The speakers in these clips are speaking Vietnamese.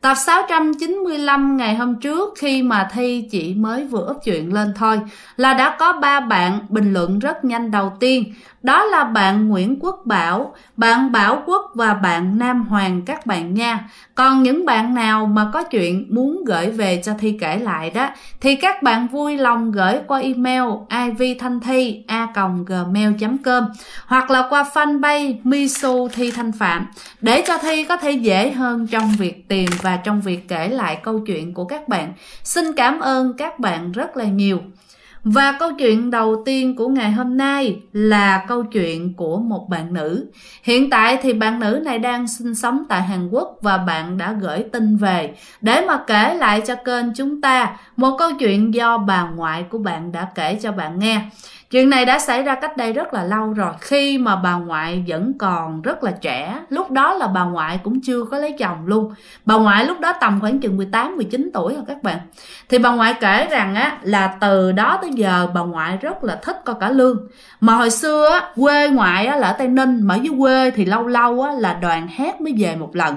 Tập 695 ngày hôm trước khi mà Thi chỉ mới vừa ấp chuyện lên thôi là đã có ba bạn bình luận rất nhanh đầu tiên đó là bạn Nguyễn Quốc Bảo, bạn Bảo Quốc và bạn Nam Hoàng các bạn nha. Còn những bạn nào mà có chuyện muốn gửi về cho Thi kể lại đó thì các bạn vui lòng gửi qua email ivthanhthi a gmail.com hoặc là qua fanpage Misu Thi Thanh Phạm để cho Thi có thể dễ hơn trong việc tìm và trong việc kể lại câu chuyện của các bạn. Xin cảm ơn các bạn rất là nhiều. Và câu chuyện đầu tiên của ngày hôm nay là câu chuyện của một bạn nữ. Hiện tại thì bạn nữ này đang sinh sống tại Hàn Quốc và bạn đã gửi tin về để mà kể lại cho kênh chúng ta một câu chuyện do bà ngoại của bạn đã kể cho bạn nghe chuyện này đã xảy ra cách đây rất là lâu rồi khi mà bà ngoại vẫn còn rất là trẻ lúc đó là bà ngoại cũng chưa có lấy chồng luôn bà ngoại lúc đó tầm khoảng chừng 18 19 tuổi rồi các bạn thì bà ngoại kể rằng á là từ đó tới giờ bà ngoại rất là thích coi cả lương mà hồi xưa á, quê ngoại á, là ở tây ninh mà ở dưới quê thì lâu lâu á, là đoàn hát mới về một lần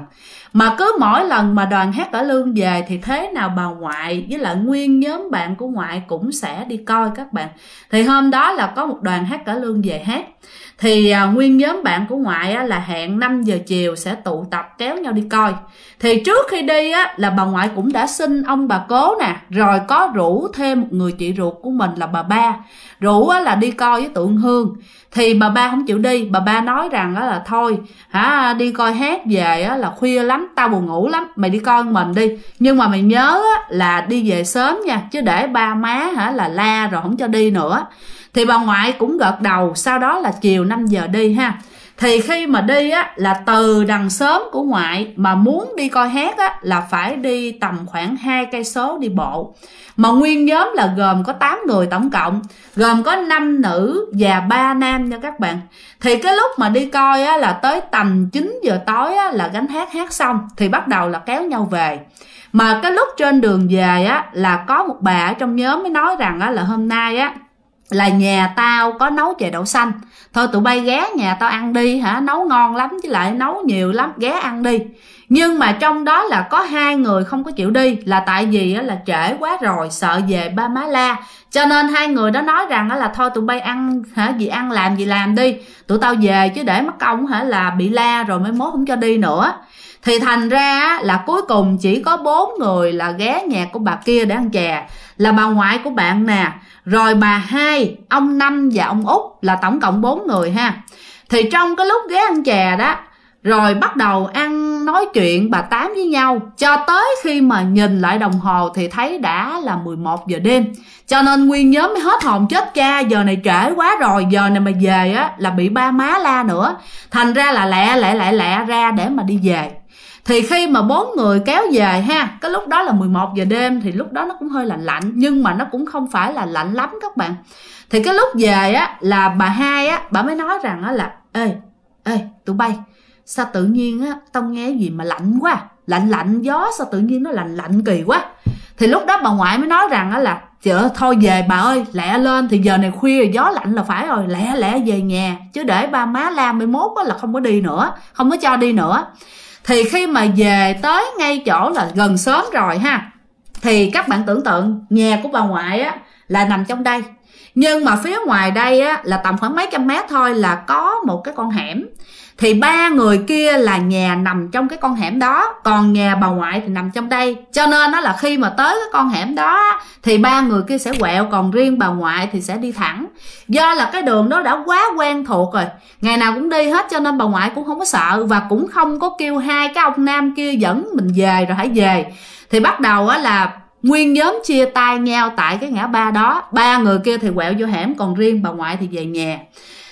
mà cứ mỗi lần mà đoàn hát cải lương về thì thế nào bà ngoại với lại nguyên nhóm bạn của ngoại cũng sẽ đi coi các bạn thì hôm đó là có một đoàn hát cải lương về hát thì à, nguyên nhóm bạn của ngoại là hẹn 5 giờ chiều sẽ tụ tập kéo nhau đi coi thì trước khi đi á, là bà ngoại cũng đã xin ông bà cố nè rồi có rủ thêm một người chị ruột của mình là bà ba rủ là đi coi với tượng hương thì bà ba không chịu đi bà ba nói rằng á, là thôi hả đi coi hát về á, là khuya lắm tao buồn ngủ lắm mày đi coi mình đi nhưng mà mày nhớ là đi về sớm nha chứ để ba má hả là la rồi không cho đi nữa thì bà ngoại cũng gật đầu sau đó là chiều 5 giờ đi ha thì khi mà đi á là từ đằng sớm của ngoại mà muốn đi coi hát á là phải đi tầm khoảng hai cây số đi bộ mà nguyên nhóm là gồm có 8 người tổng cộng gồm có 5 nữ và ba nam nha các bạn thì cái lúc mà đi coi á là tới tầm 9 giờ tối á là gánh hát hát xong thì bắt đầu là kéo nhau về mà cái lúc trên đường về á là có một bà ở trong nhóm mới nói rằng á là hôm nay á là nhà tao có nấu chè đậu xanh thôi tụi bay ghé nhà tao ăn đi hả nấu ngon lắm chứ lại nấu nhiều lắm ghé ăn đi nhưng mà trong đó là có hai người không có chịu đi là tại vì là trễ quá rồi sợ về ba má la cho nên hai người đó nói rằng là thôi tụi bay ăn hả gì ăn làm gì làm đi tụi tao về chứ để mất công hả là bị la rồi mới mốt không cho đi nữa thì thành ra là cuối cùng chỉ có bốn người là ghé nhà của bà kia để ăn chè là bà ngoại của bạn nè rồi bà hai ông năm và ông út là tổng cộng bốn người ha thì trong cái lúc ghé ăn chè đó rồi bắt đầu ăn nói chuyện bà tám với nhau cho tới khi mà nhìn lại đồng hồ thì thấy đã là 11 giờ đêm cho nên nguyên nhóm mới hết hồn chết cha giờ này trễ quá rồi giờ này mà về á là bị ba má la nữa thành ra là lẹ lẹ lẹ lẹ ra để mà đi về thì khi mà bốn người kéo về ha cái lúc đó là 11 giờ đêm thì lúc đó nó cũng hơi lạnh lạnh nhưng mà nó cũng không phải là lạnh lắm các bạn thì cái lúc về á là bà hai á bà mới nói rằng á là ê ê tụi bay sao tự nhiên á tao nghe gì mà lạnh quá lạnh lạnh gió sao tự nhiên nó lạnh lạnh kỳ quá thì lúc đó bà ngoại mới nói rằng á là chợ thôi về bà ơi lẹ lên thì giờ này khuya gió lạnh là phải rồi lẹ lẹ về nhà chứ để ba má la 11 á là không có đi nữa không có cho đi nữa thì khi mà về tới ngay chỗ là gần sớm rồi ha thì các bạn tưởng tượng nhà của bà ngoại á là nằm trong đây nhưng mà phía ngoài đây á là tầm khoảng mấy trăm mét thôi là có một cái con hẻm thì ba người kia là nhà nằm trong cái con hẻm đó còn nhà bà ngoại thì nằm trong đây cho nên nó là khi mà tới cái con hẻm đó thì ba người kia sẽ quẹo còn riêng bà ngoại thì sẽ đi thẳng do là cái đường đó đã quá quen thuộc rồi ngày nào cũng đi hết cho nên bà ngoại cũng không có sợ và cũng không có kêu hai cái ông nam kia dẫn mình về rồi hãy về thì bắt đầu á là nguyên nhóm chia tay nhau tại cái ngã ba đó ba người kia thì quẹo vô hẻm còn riêng bà ngoại thì về nhà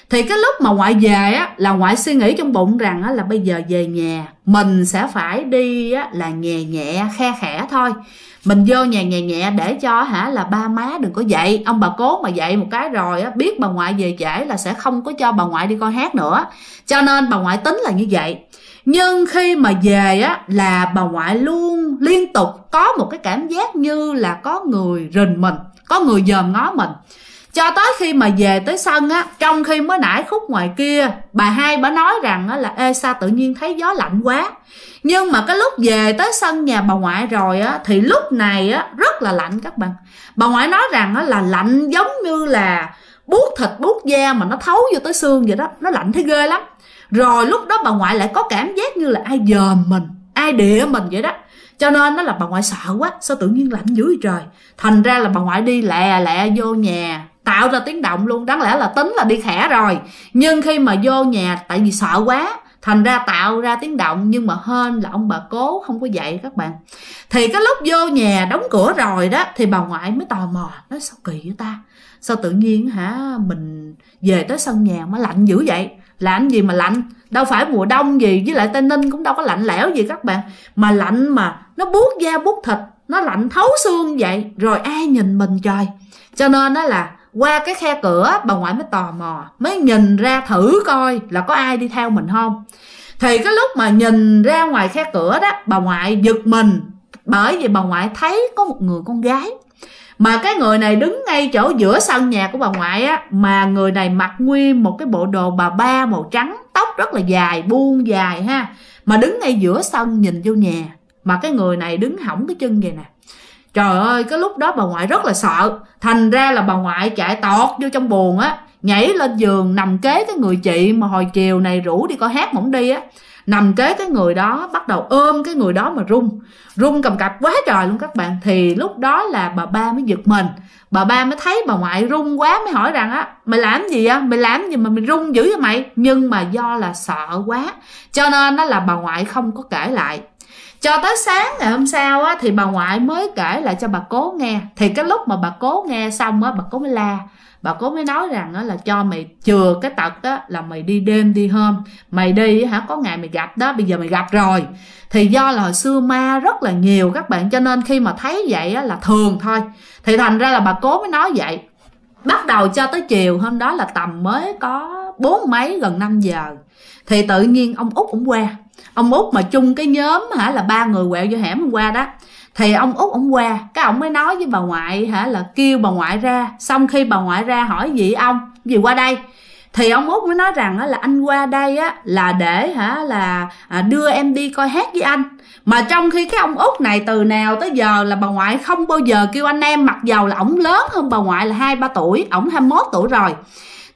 thì cái lúc mà ngoại về á là ngoại suy nghĩ trong bụng rằng á là bây giờ về nhà mình sẽ phải đi á là nhẹ nhẹ khe khẽ thôi mình vô nhà nhẹ nhẹ để cho hả là ba má đừng có dậy ông bà cố mà dậy một cái rồi á biết bà ngoại về trễ là sẽ không có cho bà ngoại đi coi hát nữa cho nên bà ngoại tính là như vậy nhưng khi mà về á là bà ngoại luôn liên tục có một cái cảm giác như là có người rình mình có người dòm ngó mình cho tới khi mà về tới sân á trong khi mới nãy khúc ngoài kia bà hai bà nói rằng á là ê sao tự nhiên thấy gió lạnh quá nhưng mà cái lúc về tới sân nhà bà ngoại rồi á thì lúc này á rất là lạnh các bạn bà ngoại nói rằng á là lạnh giống như là buốt thịt buốt da mà nó thấu vô tới xương vậy đó nó lạnh thấy ghê lắm rồi lúc đó bà ngoại lại có cảm giác như là ai dòm mình ai địa mình vậy đó cho nên nó là bà ngoại sợ quá sao tự nhiên lạnh dữ vậy trời thành ra là bà ngoại đi lẹ lẹ vô nhà tạo ra tiếng động luôn đáng lẽ là tính là đi khẽ rồi nhưng khi mà vô nhà tại vì sợ quá thành ra tạo ra tiếng động nhưng mà hên là ông bà cố không có dạy các bạn thì cái lúc vô nhà đóng cửa rồi đó thì bà ngoại mới tò mò nói sao kỳ vậy ta sao tự nhiên hả mình về tới sân nhà mà lạnh dữ vậy làm gì mà lạnh đâu phải mùa đông gì với lại tây ninh cũng đâu có lạnh lẽo gì các bạn mà lạnh mà nó buốt da buốt thịt nó lạnh thấu xương vậy rồi ai nhìn mình trời cho nên đó là qua cái khe cửa bà ngoại mới tò mò mới nhìn ra thử coi là có ai đi theo mình không thì cái lúc mà nhìn ra ngoài khe cửa đó bà ngoại giật mình bởi vì bà ngoại thấy có một người con gái mà cái người này đứng ngay chỗ giữa sân nhà của bà ngoại á mà người này mặc nguyên một cái bộ đồ bà ba màu trắng tóc rất là dài buông dài ha mà đứng ngay giữa sân nhìn vô nhà mà cái người này đứng hỏng cái chân vậy nè trời ơi cái lúc đó bà ngoại rất là sợ thành ra là bà ngoại chạy tọt vô trong buồn á nhảy lên giường nằm kế cái người chị mà hồi chiều này rủ đi coi hát mỏng đi á nằm kế cái người đó bắt đầu ôm cái người đó mà run run cầm cặp quá trời luôn các bạn thì lúc đó là bà ba mới giật mình bà ba mới thấy bà ngoại rung quá mới hỏi rằng á mày làm gì á mày làm gì mà mày rung dữ vậy mày nhưng mà do là sợ quá cho nên nó là bà ngoại không có kể lại cho tới sáng ngày hôm sau á, thì bà ngoại mới kể lại cho bà cố nghe thì cái lúc mà bà cố nghe xong á bà cố mới la bà cố mới nói rằng á, là cho mày chừa cái tật á, là mày đi đêm đi hôm mày đi hả có ngày mày gặp đó bây giờ mày gặp rồi thì do là hồi xưa ma rất là nhiều các bạn cho nên khi mà thấy vậy á, là thường thôi thì thành ra là bà cố mới nói vậy bắt đầu cho tới chiều hôm đó là tầm mới có bốn mấy gần 5 giờ thì tự nhiên ông út cũng qua ông út mà chung cái nhóm hả là ba người quẹo vô hẻm hôm qua đó thì ông út ông qua cái ông mới nói với bà ngoại hả là kêu bà ngoại ra xong khi bà ngoại ra hỏi gì ông gì qua đây thì ông út mới nói rằng là anh qua đây á là để hả là à, đưa em đi coi hát với anh mà trong khi cái ông út này từ nào tới giờ là bà ngoại không bao giờ kêu anh em mặc dầu là ổng lớn hơn bà ngoại là hai ba tuổi ổng 21 tuổi rồi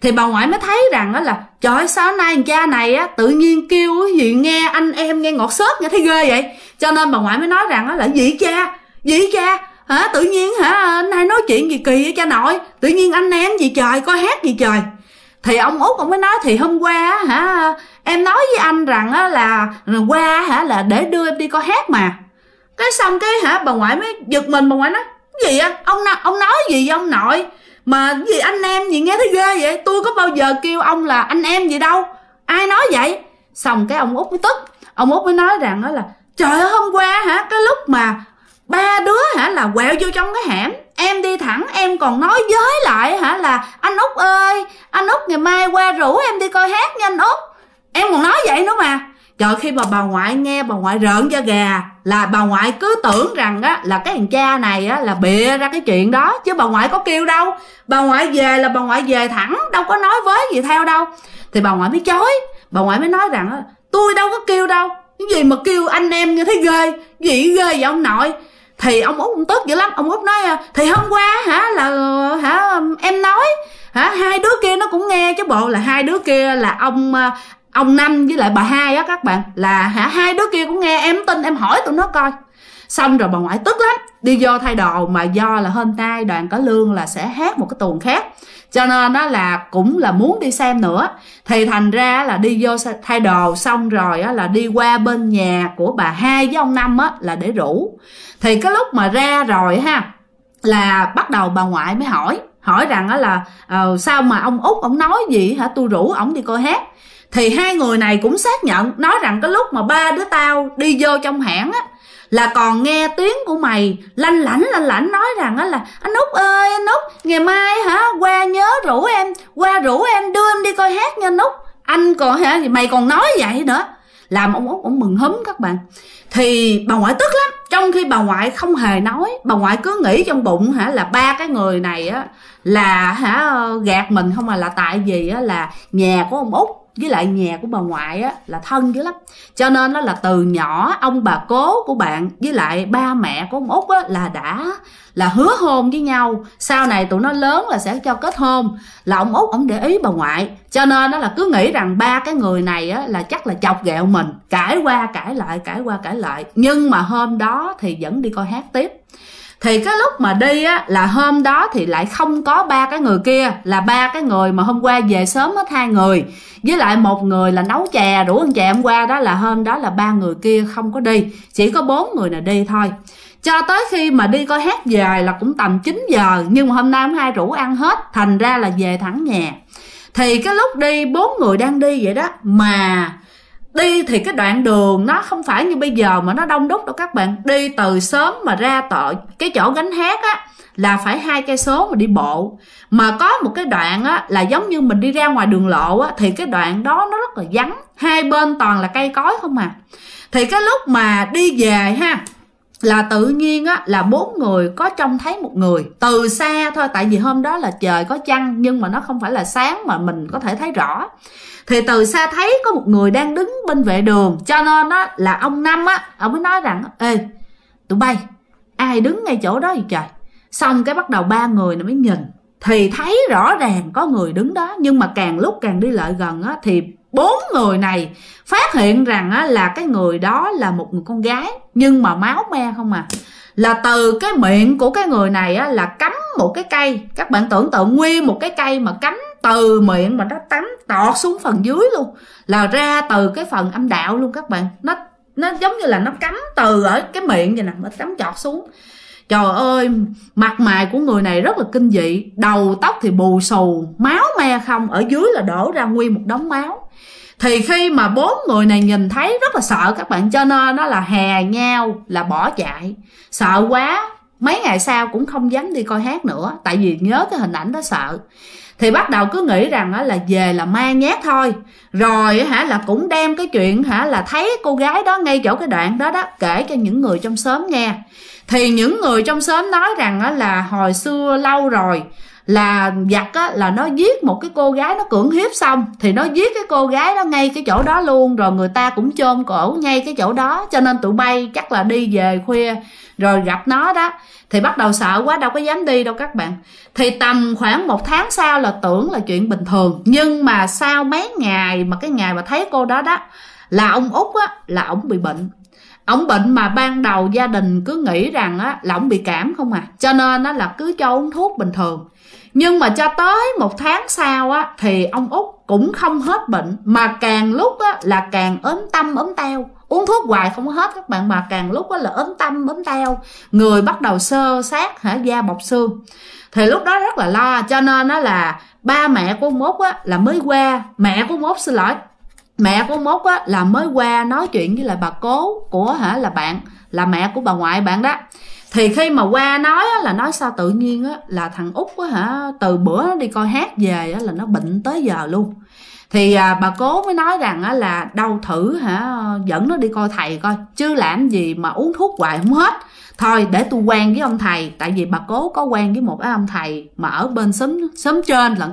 thì bà ngoại mới thấy rằng á là trời ơi, sao nay cha này á tự nhiên kêu gì nghe anh em nghe ngọt xớt nghe thấy ghê vậy cho nên bà ngoại mới nói rằng á là gì cha gì cha hả tự nhiên hả nay nói chuyện gì kỳ vậy cha nội tự nhiên anh em gì trời coi hát gì trời thì ông út ông mới nói thì hôm qua hả em nói với anh rằng á là qua hả là để đưa em đi coi hát mà cái xong cái hả bà ngoại mới giật mình bà ngoại nói gì á ông ông nói gì với ông nội mà gì anh em gì nghe thấy ghê vậy tôi có bao giờ kêu ông là anh em gì đâu ai nói vậy xong cái ông út mới tức ông út mới nói rằng đó là trời ơi hôm qua hả cái lúc mà ba đứa hả là quẹo vô trong cái hẻm em đi thẳng em còn nói với lại hả là anh út ơi anh út ngày mai qua rủ em đi coi hát nha anh út em còn nói vậy nữa mà Trời khi mà bà ngoại nghe bà ngoại rợn da gà Là bà ngoại cứ tưởng rằng á là cái thằng cha này á là bịa ra cái chuyện đó Chứ bà ngoại có kêu đâu Bà ngoại về là bà ngoại về thẳng Đâu có nói với gì theo đâu Thì bà ngoại mới chối Bà ngoại mới nói rằng á tôi đâu có kêu đâu Cái gì mà kêu anh em như thế ghê Gì ghê vậy ông nội thì ông út cũng tức dữ lắm ông út nói à, thì hôm qua hả là hả em nói hả hai đứa kia nó cũng nghe chứ bộ là hai đứa kia là ông à, ông năm với lại bà hai á các bạn là hả hai đứa kia cũng nghe em tin em hỏi tụi nó coi xong rồi bà ngoại tức lắm đi vô thay đồ mà do là hôm nay đoàn có lương là sẽ hát một cái tuần khác cho nên nó là cũng là muốn đi xem nữa thì thành ra là đi vô thay đồ xong rồi á, là đi qua bên nhà của bà hai với ông năm á là để rủ thì cái lúc mà ra rồi ha là bắt đầu bà ngoại mới hỏi hỏi rằng á là ờ, sao mà ông út ông nói gì hả tôi rủ ổng đi coi hát thì hai người này cũng xác nhận nói rằng cái lúc mà ba đứa tao đi vô trong hãng á là còn nghe tiếng của mày lanh lảnh lanh lảnh nói rằng á là anh út ơi anh út ngày mai hả qua nhớ rủ em qua rủ em đưa em đi coi hát nha anh út anh còn hả mày còn nói vậy nữa làm ông út cũng mừng húm các bạn thì bà ngoại tức lắm trong khi bà ngoại không hề nói bà ngoại cứ nghĩ trong bụng hả là ba cái người này á là hả gạt mình không à là tại vì á, là nhà của ông út với lại nhà của bà ngoại á là thân dữ lắm cho nên nó là từ nhỏ ông bà cố của bạn với lại ba mẹ của ông út á là đã là hứa hôn với nhau sau này tụi nó lớn là sẽ cho kết hôn là ông út ông để ý bà ngoại cho nên nó là cứ nghĩ rằng ba cái người này á là chắc là chọc ghẹo mình cãi qua cãi lại cãi qua cãi lại nhưng mà hôm đó thì vẫn đi coi hát tiếp thì cái lúc mà đi á là hôm đó thì lại không có ba cái người kia là ba cái người mà hôm qua về sớm hết hai người với lại một người là nấu chè đủ ăn chè hôm qua đó là hôm đó là ba người kia không có đi chỉ có bốn người là đi thôi cho tới khi mà đi coi hát về là cũng tầm 9 giờ nhưng mà hôm nay hai rủ ăn hết thành ra là về thẳng nhà thì cái lúc đi bốn người đang đi vậy đó mà đi thì cái đoạn đường nó không phải như bây giờ mà nó đông đúc đâu các bạn đi từ sớm mà ra tợ cái chỗ gánh hát á là phải hai cây số mà đi bộ mà có một cái đoạn á là giống như mình đi ra ngoài đường lộ á thì cái đoạn đó nó rất là vắng hai bên toàn là cây cối không à thì cái lúc mà đi về ha là tự nhiên á là bốn người có trông thấy một người từ xa thôi tại vì hôm đó là trời có chăng nhưng mà nó không phải là sáng mà mình có thể thấy rõ thì từ xa thấy có một người đang đứng bên vệ đường cho nên á là ông năm á ông mới nói rằng ê tụi bay ai đứng ngay chỗ đó vậy trời xong cái bắt đầu ba người nó mới nhìn thì thấy rõ ràng có người đứng đó nhưng mà càng lúc càng đi lại gần á thì bốn người này phát hiện rằng á là cái người đó là một người con gái nhưng mà máu me không à là từ cái miệng của cái người này á là cắm một cái cây các bạn tưởng tượng nguyên một cái cây mà cắm từ miệng mà nó tắm tọt xuống phần dưới luôn là ra từ cái phần âm đạo luôn các bạn nó nó giống như là nó cắm từ ở cái miệng vậy nè nó cắm chọt xuống trời ơi mặt mày của người này rất là kinh dị đầu tóc thì bù xù máu me không ở dưới là đổ ra nguyên một đống máu thì khi mà bốn người này nhìn thấy rất là sợ các bạn cho nên nó là hè nhau là bỏ chạy sợ quá mấy ngày sau cũng không dám đi coi hát nữa tại vì nhớ cái hình ảnh đó sợ thì bắt đầu cứ nghĩ rằng là về là mang nhát thôi rồi hả là cũng đem cái chuyện hả là thấy cô gái đó ngay chỗ cái đoạn đó đó kể cho những người trong xóm nghe thì những người trong xóm nói rằng là hồi xưa lâu rồi là giặc á, là nó giết một cái cô gái nó cưỡng hiếp xong thì nó giết cái cô gái đó ngay cái chỗ đó luôn rồi người ta cũng chôn cổ ngay cái chỗ đó cho nên tụi bay chắc là đi về khuya rồi gặp nó đó thì bắt đầu sợ quá đâu có dám đi đâu các bạn thì tầm khoảng một tháng sau là tưởng là chuyện bình thường nhưng mà sau mấy ngày mà cái ngày mà thấy cô đó đó là ông út á là ổng bị bệnh ổng bệnh mà ban đầu gia đình cứ nghĩ rằng á là ổng bị cảm không à cho nên á là cứ cho uống thuốc bình thường nhưng mà cho tới một tháng sau á thì ông út cũng không hết bệnh mà càng lúc á là càng ốm tâm ốm teo uống thuốc hoài không hết các bạn mà càng lúc đó là ốm tâm ốm teo người bắt đầu sơ sát hả da bọc xương thì lúc đó rất là lo cho nên nó là ba mẹ của mốt á là mới qua mẹ của mốt xin lỗi mẹ của mốt á là mới qua nói chuyện với lại bà cố của hả là bạn là mẹ của bà ngoại bạn đó thì khi mà qua nói á, là nói sao tự nhiên á là thằng út á hả từ bữa đi coi hát về á là nó bệnh tới giờ luôn thì à, bà cố mới nói rằng á, là đau thử hả dẫn nó đi coi thầy coi chứ làm gì mà uống thuốc hoài không hết thôi để tôi quen với ông thầy tại vì bà cố có quen với một cái ông thầy mà ở bên xóm xóm trên lận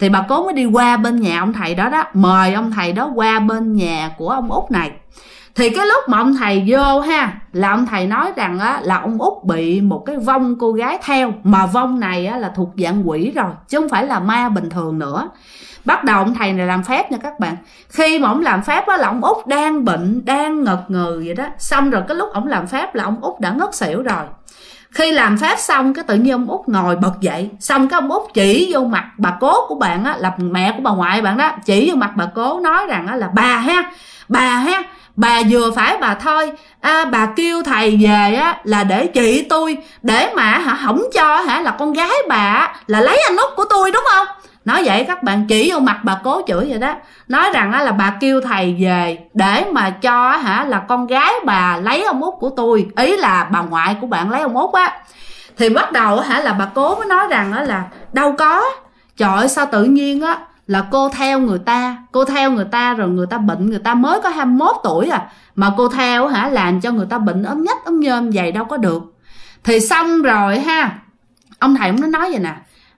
thì bà cố mới đi qua bên nhà ông thầy đó đó mời ông thầy đó qua bên nhà của ông út này thì cái lúc mà ông thầy vô ha là ông thầy nói rằng á, là ông út bị một cái vong cô gái theo mà vong này á, là thuộc dạng quỷ rồi chứ không phải là ma bình thường nữa bắt đầu ông thầy này làm phép nha các bạn khi mà ông làm phép á là ông út đang bệnh đang ngật ngừ vậy đó xong rồi cái lúc ông làm phép là ông út đã ngất xỉu rồi khi làm phép xong cái tự nhiên ông út ngồi bật dậy xong cái ông út chỉ vô mặt bà cố của bạn á là mẹ của bà ngoại bạn đó chỉ vô mặt bà cố nói rằng á là bà ha bà ha bà vừa phải bà thôi à, bà kêu thầy về á là để chị tôi để mà hả hỏng cho hả là con gái bà là lấy anh út của tôi đúng không nói vậy các bạn chỉ vô mặt bà cố chửi vậy đó nói rằng là bà kêu thầy về để mà cho hả là con gái bà lấy ông út của tôi ý là bà ngoại của bạn lấy ông út á thì bắt đầu hả là bà cố mới nói rằng đó là đâu có trời sao tự nhiên á là cô theo người ta cô theo người ta rồi người ta bệnh người ta mới có 21 tuổi à mà cô theo hả làm cho người ta bệnh ấm nhất ấm nhôm vậy đâu có được thì xong rồi ha ông thầy cũng nói vậy nè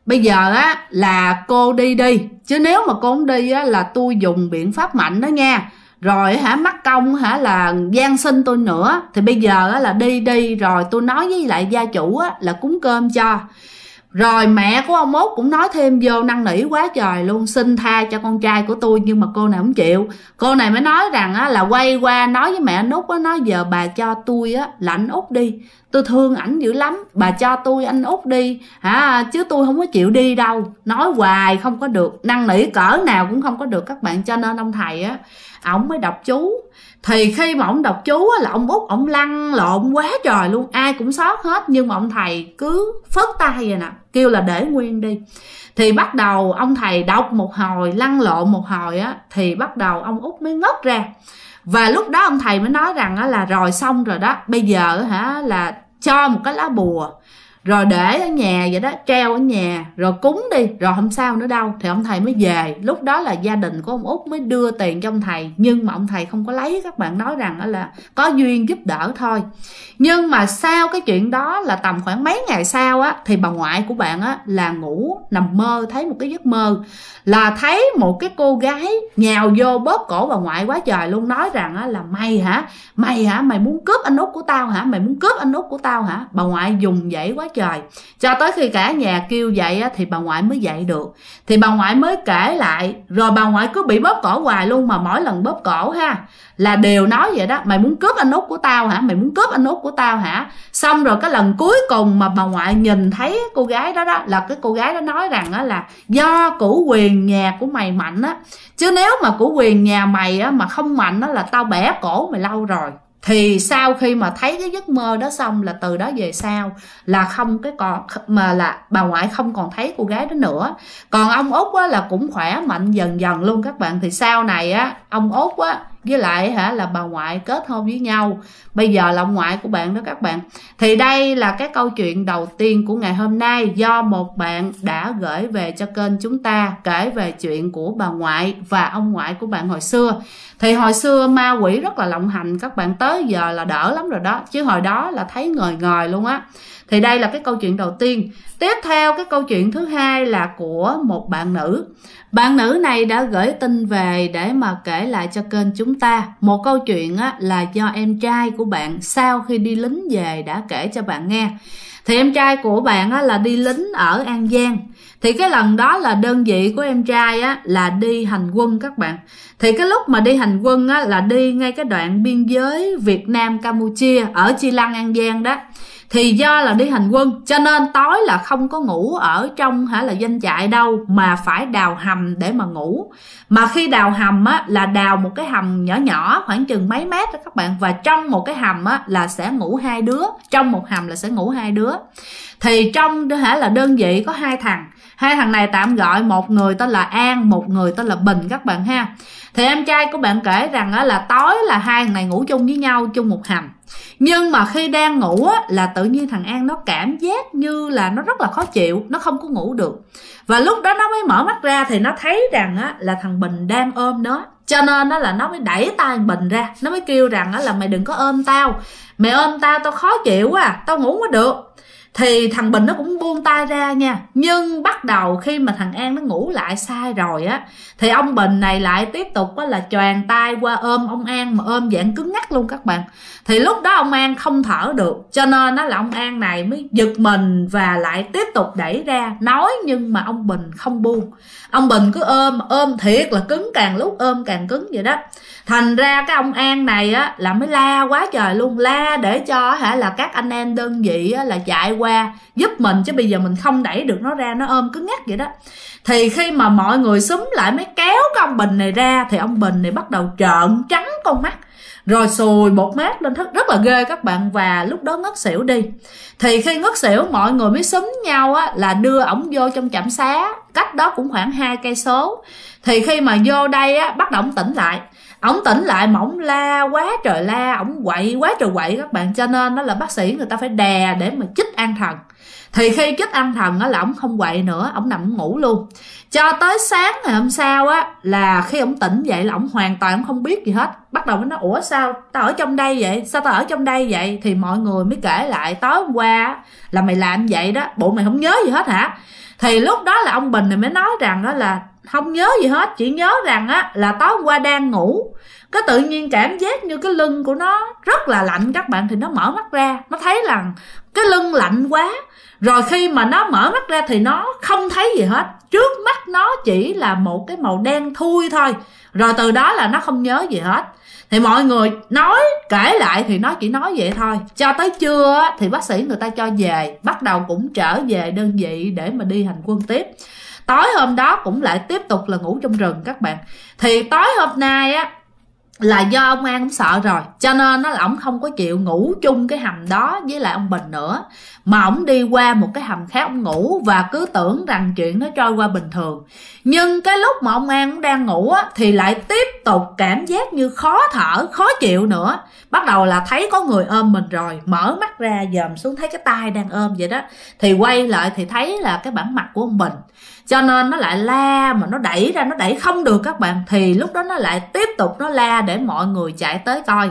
bây giờ á là cô đi đi chứ nếu mà cô không đi á là tôi dùng biện pháp mạnh đó nha rồi hả mắc công hả là gian sinh tôi nữa thì bây giờ á là đi đi rồi tôi nói với lại gia chủ á là cúng cơm cho rồi mẹ của ông mốt cũng nói thêm vô năn nỉ quá trời luôn xin tha cho con trai của tôi nhưng mà cô này không chịu cô này mới nói rằng á, là quay qua nói với mẹ anh út á nói giờ bà cho tôi á là út đi tôi thương ảnh dữ lắm bà cho tôi anh út đi hả chứ tôi không có chịu đi đâu nói hoài không có được năn nỉ cỡ nào cũng không có được các bạn cho nên ông thầy á ổng mới đọc chú thì khi mà ông đọc chú là ông út ông lăn lộn quá trời luôn ai cũng sót hết nhưng mà ông thầy cứ phớt tay vậy nè kêu là để nguyên đi thì bắt đầu ông thầy đọc một hồi lăn lộn một hồi á thì bắt đầu ông út mới ngất ra và lúc đó ông thầy mới nói rằng á là rồi xong rồi đó bây giờ hả là cho một cái lá bùa rồi để ở nhà vậy đó treo ở nhà rồi cúng đi rồi không sao nữa đâu thì ông thầy mới về lúc đó là gia đình của ông út mới đưa tiền cho ông thầy nhưng mà ông thầy không có lấy các bạn nói rằng đó là có duyên giúp đỡ thôi nhưng mà sau cái chuyện đó là tầm khoảng mấy ngày sau á thì bà ngoại của bạn á là ngủ nằm mơ thấy một cái giấc mơ là thấy một cái cô gái nhào vô bóp cổ bà ngoại quá trời luôn nói rằng á là mày hả mày hả mày muốn cướp anh út của tao hả mày muốn cướp anh út của tao hả bà ngoại dùng vậy quá trời cho tới khi cả nhà kêu dậy thì bà ngoại mới dậy được thì bà ngoại mới kể lại rồi bà ngoại cứ bị bóp cổ hoài luôn mà mỗi lần bóp cổ ha là đều nói vậy đó mày muốn cướp anh út của tao hả mày muốn cướp anh út của tao hả xong rồi cái lần cuối cùng mà bà ngoại nhìn thấy cô gái đó đó là cái cô gái đó nói rằng á là do củ quyền nhà của mày mạnh á chứ nếu mà củ quyền nhà mày á mà không mạnh á là tao bẻ cổ mày lâu rồi thì sau khi mà thấy cái giấc mơ đó xong là từ đó về sau là không cái còn mà là bà ngoại không còn thấy cô gái đó nữa còn ông út á, là cũng khỏe mạnh dần dần luôn các bạn thì sau này á ông út á với lại hả là bà ngoại kết hôn với nhau bây giờ là ông ngoại của bạn đó các bạn thì đây là cái câu chuyện đầu tiên của ngày hôm nay do một bạn đã gửi về cho kênh chúng ta kể về chuyện của bà ngoại và ông ngoại của bạn hồi xưa thì hồi xưa ma quỷ rất là lộng hành các bạn tới giờ là đỡ lắm rồi đó chứ hồi đó là thấy ngời ngời luôn á thì đây là cái câu chuyện đầu tiên tiếp theo cái câu chuyện thứ hai là của một bạn nữ bạn nữ này đã gửi tin về để mà kể lại cho kênh chúng ta một câu chuyện á, là do em trai của bạn sau khi đi lính về đã kể cho bạn nghe thì em trai của bạn á, là đi lính ở an giang thì cái lần đó là đơn vị của em trai á là đi hành quân các bạn thì cái lúc mà đi hành quân á là đi ngay cái đoạn biên giới việt nam campuchia ở chi lăng an giang đó thì do là đi hành quân cho nên tối là không có ngủ ở trong hả là doanh trại đâu mà phải đào hầm để mà ngủ mà khi đào hầm á là đào một cái hầm nhỏ nhỏ khoảng chừng mấy mét đó các bạn và trong một cái hầm á là sẽ ngủ hai đứa trong một hầm là sẽ ngủ hai đứa thì trong hả là đơn vị có hai thằng hai thằng này tạm gọi một người tên là an một người tên là bình các bạn ha thì em trai của bạn kể rằng á là tối là hai thằng này ngủ chung với nhau chung một hầm nhưng mà khi đang ngủ á, là tự nhiên thằng an nó cảm giác như là nó rất là khó chịu nó không có ngủ được và lúc đó nó mới mở mắt ra thì nó thấy rằng á, là thằng bình đang ôm nó cho nên nó là nó mới đẩy tay bình ra nó mới kêu rằng á là mày đừng có ôm tao mày ôm tao tao khó chịu à tao ngủ không được thì thằng bình nó cũng buông tay ra nha nhưng bắt đầu khi mà thằng an nó ngủ lại sai rồi á thì ông bình này lại tiếp tục á là choàng tay qua ôm ông an mà ôm dạng cứng ngắc luôn các bạn thì lúc đó ông an không thở được cho nên nó là ông an này mới giật mình và lại tiếp tục đẩy ra nói nhưng mà ông bình không buông ông bình cứ ôm ôm thiệt là cứng càng lúc ôm càng cứng vậy đó thành ra cái ông an này á là mới la quá trời luôn la để cho hả là các anh em đơn vị á, là chạy qua giúp mình chứ bây giờ mình không đẩy được nó ra nó ôm cứ ngắt vậy đó thì khi mà mọi người súng lại mới kéo cái ông bình này ra thì ông bình này bắt đầu trợn trắng con mắt rồi sùi bột mát lên thức rất là ghê các bạn và lúc đó ngất xỉu đi thì khi ngất xỉu mọi người mới súng nhau á, là đưa ổng vô trong trạm xá cách đó cũng khoảng hai cây số thì khi mà vô đây á bắt đầu ổng tỉnh lại ổng tỉnh lại mà ổng la quá trời la ổng quậy quá trời quậy các bạn cho nên nó là bác sĩ người ta phải đè để mà chích an thần thì khi chích an thần á là ổng không quậy nữa ổng nằm ngủ luôn cho tới sáng ngày hôm sau á là khi ổng tỉnh dậy là ổng hoàn toàn ổng không biết gì hết bắt đầu nó nói ủa sao tao ở trong đây vậy sao tao ở trong đây vậy thì mọi người mới kể lại tối hôm qua là mày làm vậy đó bộ mày không nhớ gì hết hả thì lúc đó là ông bình này mới nói rằng đó là không nhớ gì hết chỉ nhớ rằng á là tối hôm qua đang ngủ cái tự nhiên cảm giác như cái lưng của nó rất là lạnh các bạn thì nó mở mắt ra nó thấy là cái lưng lạnh quá rồi khi mà nó mở mắt ra thì nó không thấy gì hết trước mắt nó chỉ là một cái màu đen thui thôi rồi từ đó là nó không nhớ gì hết thì mọi người nói kể lại thì nó chỉ nói vậy thôi cho tới trưa thì bác sĩ người ta cho về bắt đầu cũng trở về đơn vị để mà đi hành quân tiếp tối hôm đó cũng lại tiếp tục là ngủ trong rừng các bạn thì tối hôm nay á là do ông an cũng sợ rồi cho nên nó là ổng không có chịu ngủ chung cái hầm đó với lại ông bình nữa mà ổng đi qua một cái hầm khác ông ngủ và cứ tưởng rằng chuyện nó trôi qua bình thường nhưng cái lúc mà ông an cũng đang ngủ á thì lại tiếp tục cảm giác như khó thở khó chịu nữa bắt đầu là thấy có người ôm mình rồi mở mắt ra dòm xuống thấy cái tay đang ôm vậy đó thì quay lại thì thấy là cái bản mặt của ông bình cho nên nó lại la mà nó đẩy ra nó đẩy không được các bạn thì lúc đó nó lại tiếp tục nó la để mọi người chạy tới coi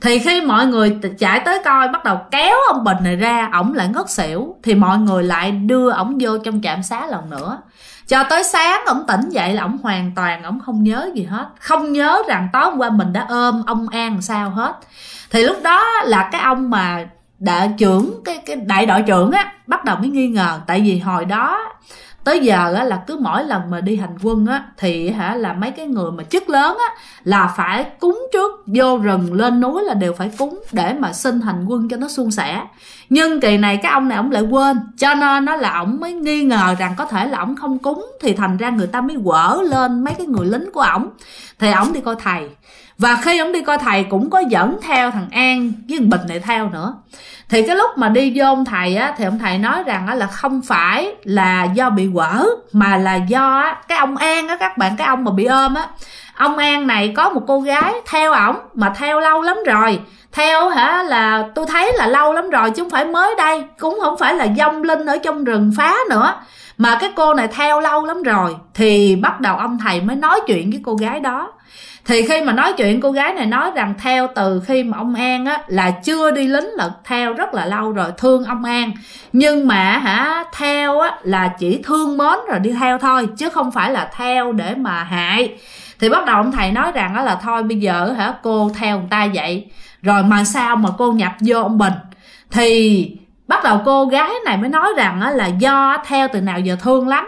thì khi mọi người chạy tới coi bắt đầu kéo ông bình này ra ổng lại ngất xỉu thì mọi người lại đưa ổng vô trong trạm xá lần nữa cho tới sáng ổng tỉnh dậy là ổng hoàn toàn ổng không nhớ gì hết không nhớ rằng tối hôm qua mình đã ôm ông an sao hết thì lúc đó là cái ông mà đại trưởng cái cái đại đội trưởng á bắt đầu mới nghi ngờ tại vì hồi đó tới giờ á, là cứ mỗi lần mà đi hành quân á thì hả là mấy cái người mà chức lớn á là phải cúng trước vô rừng lên núi là đều phải cúng để mà xin hành quân cho nó suôn sẻ nhưng kỳ này cái ông này ông lại quên cho nên nó là ông mới nghi ngờ rằng có thể là ông không cúng thì thành ra người ta mới quở lên mấy cái người lính của ổng thì ổng đi coi thầy và khi ổng đi coi thầy cũng có dẫn theo thằng an với thằng bình này theo nữa thì cái lúc mà đi vô ông thầy á thì ông thầy nói rằng á là không phải là do bị quở mà là do á cái ông an á các bạn cái ông mà bị ôm á ông an này có một cô gái theo ổng mà theo lâu lắm rồi theo hả là tôi thấy là lâu lắm rồi chứ không phải mới đây cũng không phải là dông linh ở trong rừng phá nữa mà cái cô này theo lâu lắm rồi thì bắt đầu ông thầy mới nói chuyện với cô gái đó thì khi mà nói chuyện cô gái này nói rằng theo từ khi mà ông an á là chưa đi lính lật theo rất là lâu rồi thương ông an nhưng mà hả theo á là chỉ thương mến rồi đi theo thôi chứ không phải là theo để mà hại thì bắt đầu ông thầy nói rằng á là thôi bây giờ hả cô theo người ta vậy rồi mà sao mà cô nhập vô ông bình thì bắt đầu cô gái này mới nói rằng á là do theo từ nào giờ thương lắm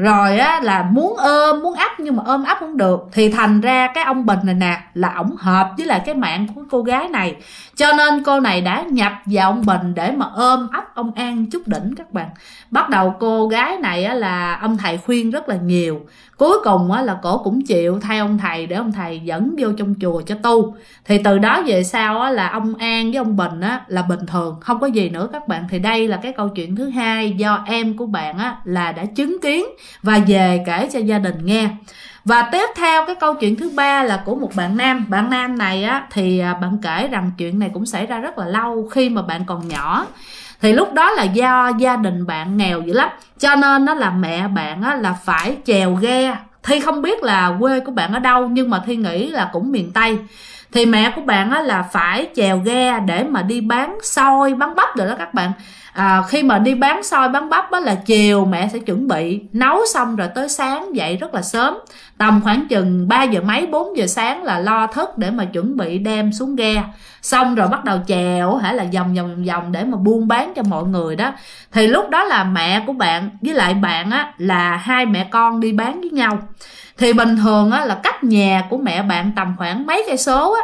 rồi á là muốn ôm muốn ấp nhưng mà ôm ấp không được thì thành ra cái ông bình này nè là ổng hợp với lại cái mạng của cô gái này cho nên cô này đã nhập vào ông bình để mà ôm ấp ông an chút đỉnh các bạn bắt đầu cô gái này là ông thầy khuyên rất là nhiều cuối cùng là cổ cũng chịu thay ông thầy để ông thầy dẫn vô trong chùa cho tu thì từ đó về sau là ông an với ông bình là bình thường không có gì nữa các bạn thì đây là cái câu chuyện thứ hai do em của bạn là đã chứng kiến và về kể cho gia đình nghe và tiếp theo cái câu chuyện thứ ba là của một bạn nam bạn nam này á thì à, bạn kể rằng chuyện này cũng xảy ra rất là lâu khi mà bạn còn nhỏ thì lúc đó là do gia đình bạn nghèo dữ lắm cho nên nó là mẹ bạn á là phải chèo ghe thi không biết là quê của bạn ở đâu nhưng mà thi nghĩ là cũng miền tây thì mẹ của bạn á, là phải chèo ghe để mà đi bán xôi bán bắp rồi đó các bạn à, khi mà đi bán xôi bán bắp á, là chiều mẹ sẽ chuẩn bị nấu xong rồi tới sáng dậy rất là sớm tầm khoảng chừng 3 giờ mấy 4 giờ sáng là lo thức để mà chuẩn bị đem xuống ghe xong rồi bắt đầu chèo hả là vòng vòng vòng để mà buôn bán cho mọi người đó thì lúc đó là mẹ của bạn với lại bạn á là hai mẹ con đi bán với nhau thì bình thường á, là cách nhà của mẹ bạn tầm khoảng mấy cây số á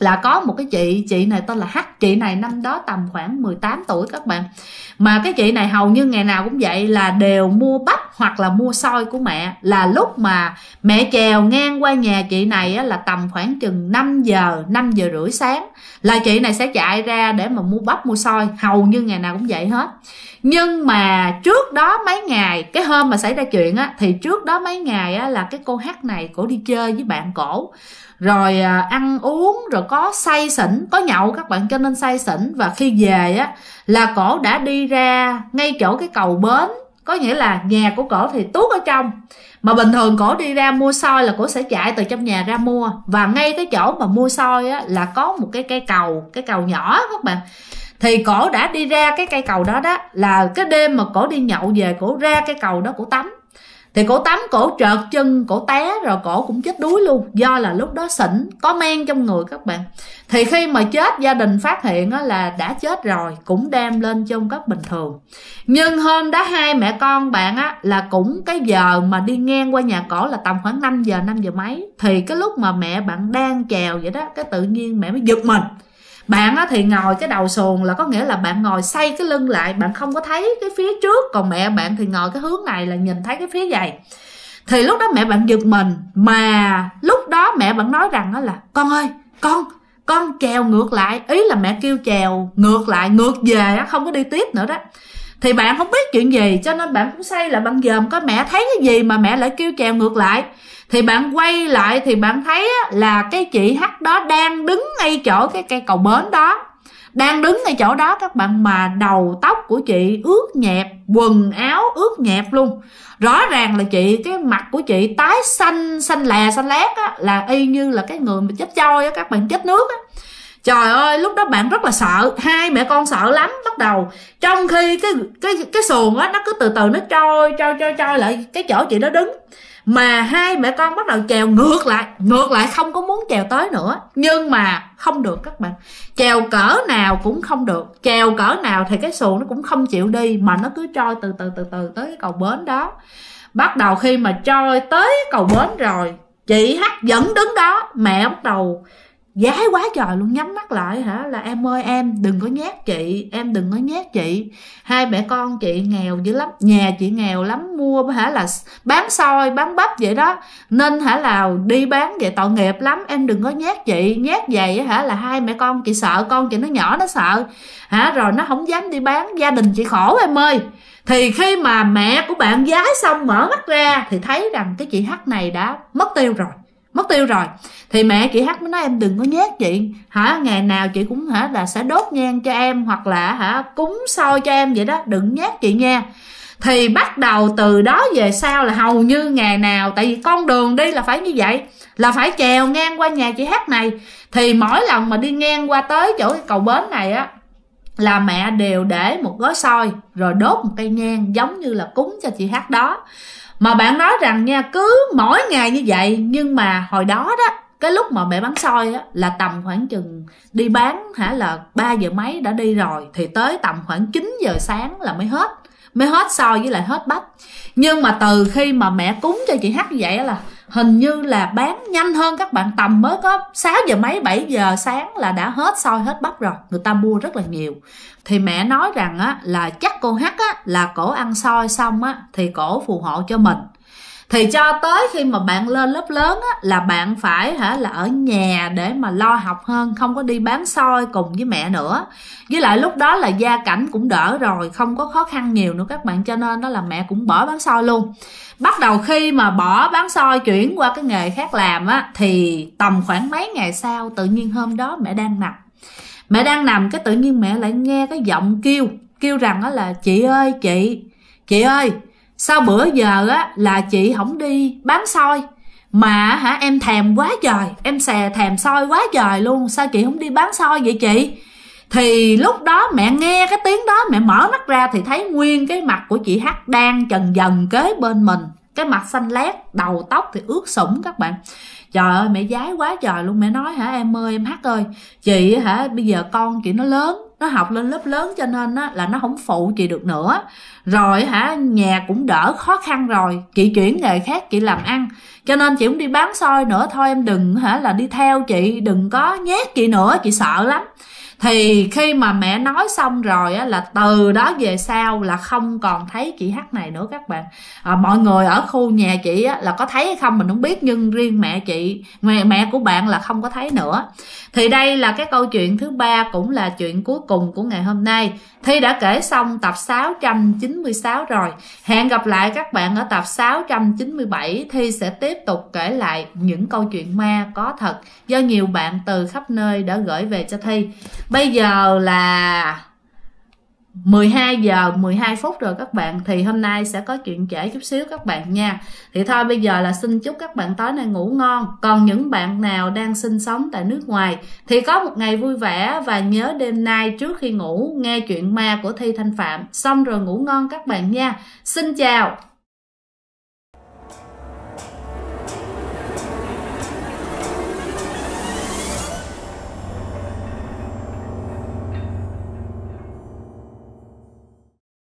là có một cái chị chị này tên là H chị này năm đó tầm khoảng 18 tuổi các bạn mà cái chị này hầu như ngày nào cũng vậy là đều mua bắp hoặc là mua soi của mẹ là lúc mà mẹ chèo ngang qua nhà chị này là tầm khoảng chừng 5 giờ 5 giờ rưỡi sáng là chị này sẽ chạy ra để mà mua bắp mua soi hầu như ngày nào cũng vậy hết nhưng mà trước đó mấy ngày cái hôm mà xảy ra chuyện á thì trước đó mấy ngày á là cái cô hát này cổ đi chơi với bạn cổ rồi à, ăn uống rồi có say xỉn có nhậu các bạn cho nên say xỉn và khi về á là cổ đã đi ra ngay chỗ cái cầu bến có nghĩa là nhà của cổ thì tuốt ở trong mà bình thường cổ đi ra mua soi là cổ sẽ chạy từ trong nhà ra mua và ngay cái chỗ mà mua soi á là có một cái cây cầu cái cầu nhỏ các bạn thì cổ đã đi ra cái cây cầu đó đó là cái đêm mà cổ đi nhậu về cổ ra cái cầu đó cổ tắm thì cổ tắm cổ trợt chân cổ té rồi cổ cũng chết đuối luôn do là lúc đó sỉnh có men trong người các bạn thì khi mà chết gia đình phát hiện là đã chết rồi cũng đem lên chôn cất bình thường nhưng hôm đó hai mẹ con bạn á là cũng cái giờ mà đi ngang qua nhà cổ là tầm khoảng 5 giờ 5 giờ mấy thì cái lúc mà mẹ bạn đang chèo vậy đó cái tự nhiên mẹ mới giật mình bạn thì ngồi cái đầu xuồng là có nghĩa là bạn ngồi xoay cái lưng lại bạn không có thấy cái phía trước còn mẹ bạn thì ngồi cái hướng này là nhìn thấy cái phía dày thì lúc đó mẹ bạn giật mình mà lúc đó mẹ bạn nói rằng đó là con ơi con con chèo ngược lại ý là mẹ kêu chèo ngược lại ngược về không có đi tiếp nữa đó thì bạn không biết chuyện gì cho nên bạn cũng say là bạn dòm có mẹ thấy cái gì mà mẹ lại kêu chèo ngược lại thì bạn quay lại thì bạn thấy là cái chị h đó đang đứng ngay chỗ cái cây cầu bến đó đang đứng ngay chỗ đó các bạn mà đầu tóc của chị ướt nhẹp quần áo ướt nhẹp luôn rõ ràng là chị cái mặt của chị tái xanh xanh lè xanh lét á là y như là cái người mà chết trôi á các bạn chết nước á trời ơi lúc đó bạn rất là sợ hai mẹ con sợ lắm bắt đầu trong khi cái cái cái xuồng á nó cứ từ từ nó trôi trôi trôi trôi lại cái chỗ chị đó đứng mà hai mẹ con bắt đầu chèo ngược lại ngược lại không có muốn chèo tới nữa nhưng mà không được các bạn chèo cỡ nào cũng không được chèo cỡ nào thì cái xuồng nó cũng không chịu đi mà nó cứ trôi từ từ từ từ tới cái cầu bến đó bắt đầu khi mà trôi tới cầu bến rồi chị hắt vẫn đứng đó mẹ bắt đầu giái quá trời luôn nhắm mắt lại hả là em ơi em đừng có nhát chị em đừng có nhát chị hai mẹ con chị nghèo dữ lắm nhà chị nghèo lắm mua hả là bán soi bán bắp vậy đó nên hả là đi bán vậy tội nghiệp lắm em đừng có nhát chị nhát vậy hả là hai mẹ con chị sợ con chị nó nhỏ nó sợ hả rồi nó không dám đi bán gia đình chị khổ em ơi thì khi mà mẹ của bạn gái xong mở mắt ra thì thấy rằng cái chị h này đã mất tiêu rồi mất tiêu rồi thì mẹ chị hát mới nói em đừng có nhét chị hả ngày nào chị cũng hả là sẽ đốt nhang cho em hoặc là hả cúng soi cho em vậy đó đừng nhét chị nha thì bắt đầu từ đó về sau là hầu như ngày nào tại vì con đường đi là phải như vậy là phải trèo ngang qua nhà chị hát này thì mỗi lần mà đi ngang qua tới chỗ cái cầu bến này á là mẹ đều để một gói soi rồi đốt một cây nhang giống như là cúng cho chị hát đó mà bạn nói rằng nha cứ mỗi ngày như vậy nhưng mà hồi đó đó cái lúc mà mẹ bán soi á là tầm khoảng chừng đi bán hả là 3 giờ mấy đã đi rồi thì tới tầm khoảng 9 giờ sáng là mới hết mới hết soi với lại hết bắp nhưng mà từ khi mà mẹ cúng cho chị hát như vậy là hình như là bán nhanh hơn các bạn tầm mới có 6 giờ mấy 7 giờ sáng là đã hết soi hết bắp rồi người ta mua rất là nhiều thì mẹ nói rằng á, là chắc con hát á, là cổ ăn soi xong á, thì cổ phù hộ cho mình thì cho tới khi mà bạn lên lớp lớn á, là bạn phải hả là ở nhà để mà lo học hơn không có đi bán soi cùng với mẹ nữa với lại lúc đó là gia cảnh cũng đỡ rồi không có khó khăn nhiều nữa các bạn cho nên đó là mẹ cũng bỏ bán soi luôn bắt đầu khi mà bỏ bán soi chuyển qua cái nghề khác làm á thì tầm khoảng mấy ngày sau tự nhiên hôm đó mẹ đang nằm mẹ đang nằm cái tự nhiên mẹ lại nghe cái giọng kêu kêu rằng á là chị ơi chị chị ơi sao bữa giờ á là chị không đi bán soi mà hả em thèm quá trời em xè thèm soi quá trời luôn sao chị không đi bán soi vậy chị thì lúc đó mẹ nghe cái tiếng đó mẹ mở mắt ra thì thấy nguyên cái mặt của chị hát đang chần dần kế bên mình cái mặt xanh lét đầu tóc thì ướt sũng các bạn trời ơi mẹ giái quá trời luôn mẹ nói hả em ơi em hát ơi chị hả bây giờ con chị nó lớn nó học lên lớp lớn cho nên á là nó không phụ chị được nữa rồi hả nhà cũng đỡ khó khăn rồi chị chuyển nghề khác chị làm ăn cho nên chị cũng đi bán soi nữa thôi em đừng hả là đi theo chị đừng có nhét chị nữa chị sợ lắm thì khi mà mẹ nói xong rồi á, là từ đó về sau là không còn thấy chị h này nữa các bạn à, mọi người ở khu nhà chị á, là có thấy hay không mình không biết nhưng riêng mẹ chị mẹ mẹ của bạn là không có thấy nữa thì đây là cái câu chuyện thứ ba cũng là chuyện cuối cùng của ngày hôm nay thi đã kể xong tập 696 rồi hẹn gặp lại các bạn ở tập 697 thi sẽ tiếp tục kể lại những câu chuyện ma có thật do nhiều bạn từ khắp nơi đã gửi về cho thi bây giờ là 12 giờ 12 phút rồi các bạn thì hôm nay sẽ có chuyện trễ chút xíu các bạn nha. Thì thôi bây giờ là xin chúc các bạn tối nay ngủ ngon. Còn những bạn nào đang sinh sống tại nước ngoài thì có một ngày vui vẻ và nhớ đêm nay trước khi ngủ nghe chuyện ma của Thi Thanh Phạm xong rồi ngủ ngon các bạn nha. Xin chào.